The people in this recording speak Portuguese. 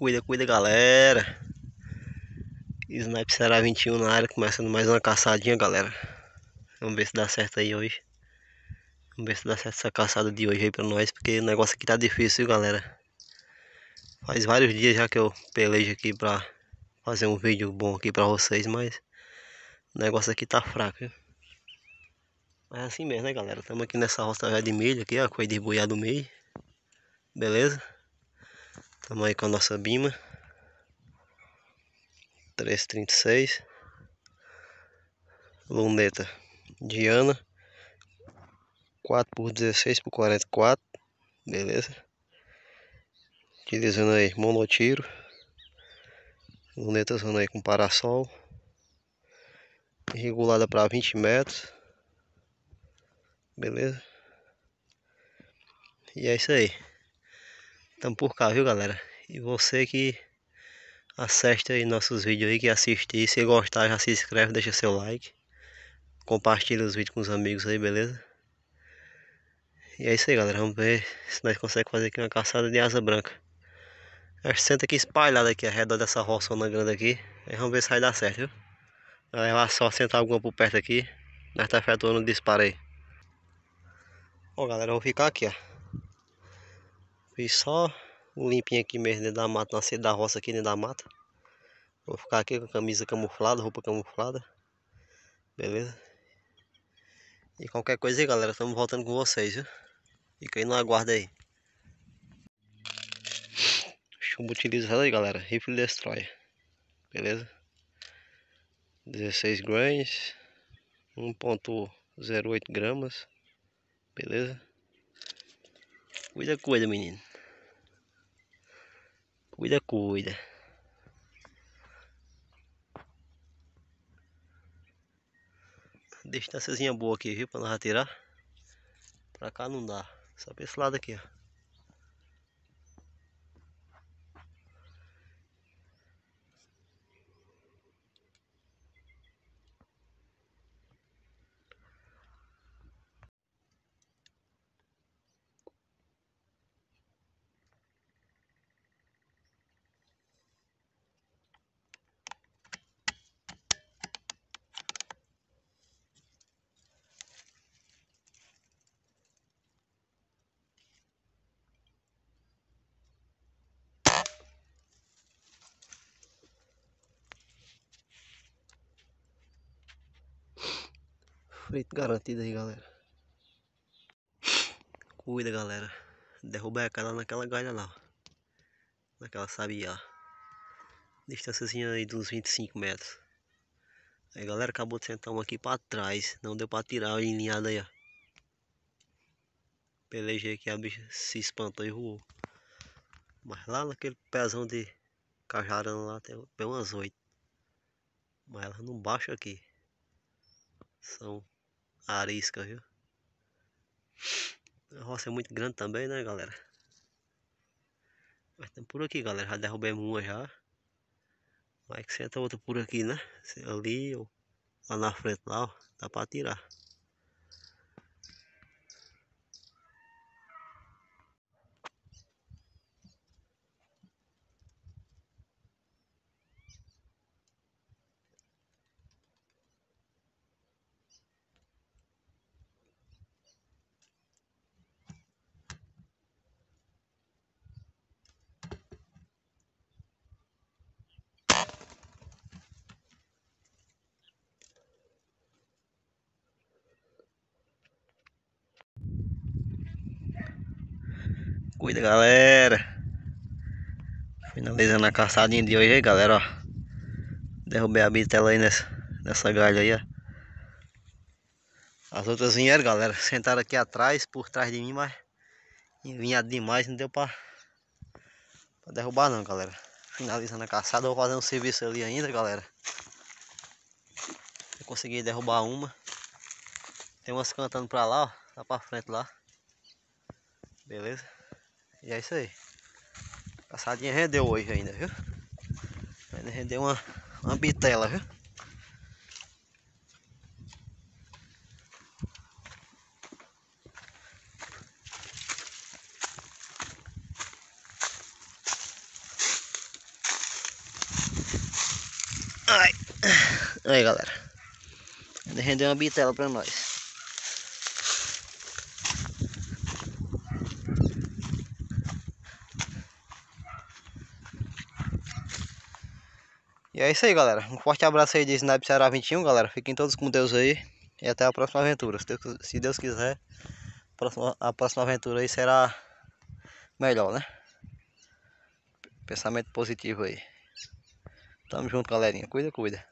cuida, cuida galera. Snipe Será 21 na área, começando mais uma caçadinha, galera. Vamos ver se dá certo aí hoje. Vamos ver se dá certo essa caçada de hoje aí pra nós, porque o negócio aqui tá difícil, galera. Faz vários dias já que eu pelejo aqui pra fazer um vídeo bom aqui pra vocês, mas o negócio aqui tá fraco, viu? Mas é assim mesmo, né, galera? Estamos aqui nessa roça já de milho aqui, ó, coisa de boiado meio. Beleza? Estamos aí com a nossa Bima 336 Luneta Diana 4 x 16 x 44 Beleza Utilizando aí monotiro Luneta usando aí com parasol Regulada para 20 metros Beleza E é isso aí Estamos por cá, viu galera? E você que acessa aí nossos vídeos aí, que assistir, se gostar já se inscreve, deixa seu like. Compartilha os vídeos com os amigos aí, beleza? E é isso aí galera, vamos ver se nós conseguimos fazer aqui uma caçada de asa branca. A gente senta aqui espalhada aqui, ao redor dessa roçona grande aqui. Aí vamos ver se vai dar certo, viu? Vai vai só sentar alguma por perto aqui. Nós tá efetuando o disparo aí. Bom galera, eu vou ficar aqui, ó. Fiz só um limpinho aqui mesmo dentro da mata, na da roça aqui dentro da mata. Vou ficar aqui com a camisa camuflada, roupa camuflada. Beleza? E qualquer coisa aí, galera, estamos voltando com vocês, viu? Fica aí no aguardo aí. Chumbo utilizado aí, galera. Rifle Destroyer. Beleza? 16 grains. 1.08 gramas. Beleza? cuida cuida menino. Cuida, cuida. Deixa Distânciazinha boa aqui, viu? Pra não atirar. Pra cá não dá. Só pra esse lado aqui, ó. frito garantido aí, galera. Cuida, galera. derrubei a cara naquela galha lá. Naquela sabiá. Distânciazinha aí de uns 25 metros. Aí, galera, acabou de sentar uma aqui pra trás. Não deu pra tirar a linhada aí, ó. Pelejei aqui, a bicha se espantou e voou. Mas lá naquele pezão de cajarana lá tem, tem umas oito. Mas ela não baixa aqui. São a arisca, viu? A roça é muito grande também, né, galera? Mas tá por aqui, galera. Já derrubemos uma já. Vai que senta outra por aqui, né? Ali ou lá na frente, lá, ó. Dá pra tirar. cuida, galera. Finalizando a caçadinha de hoje aí, galera, ó. Derrubei a bitela aí nessa, nessa galha aí, ó. As outras vieram, galera. Sentaram aqui atrás, por trás de mim, mas... vinha demais, não deu pra... Pra derrubar não, galera. Finalizando a caçada, vou fazer um serviço ali ainda, galera. Eu consegui derrubar uma. Tem umas cantando pra lá, ó. Lá pra frente lá. Beleza? E é isso aí. Passadinha rendeu hoje ainda, viu? Ainda rendeu uma, uma bitela, viu? Ai. Aí galera, ainda rendeu uma bitela pra nós. E é isso aí, galera. Um forte abraço aí de Snipe Ceará 21, galera. Fiquem todos com Deus aí. E até a próxima aventura. Se Deus, se Deus quiser, a próxima, a próxima aventura aí será melhor, né? Pensamento positivo aí. Tamo junto, galerinha. Cuida, cuida.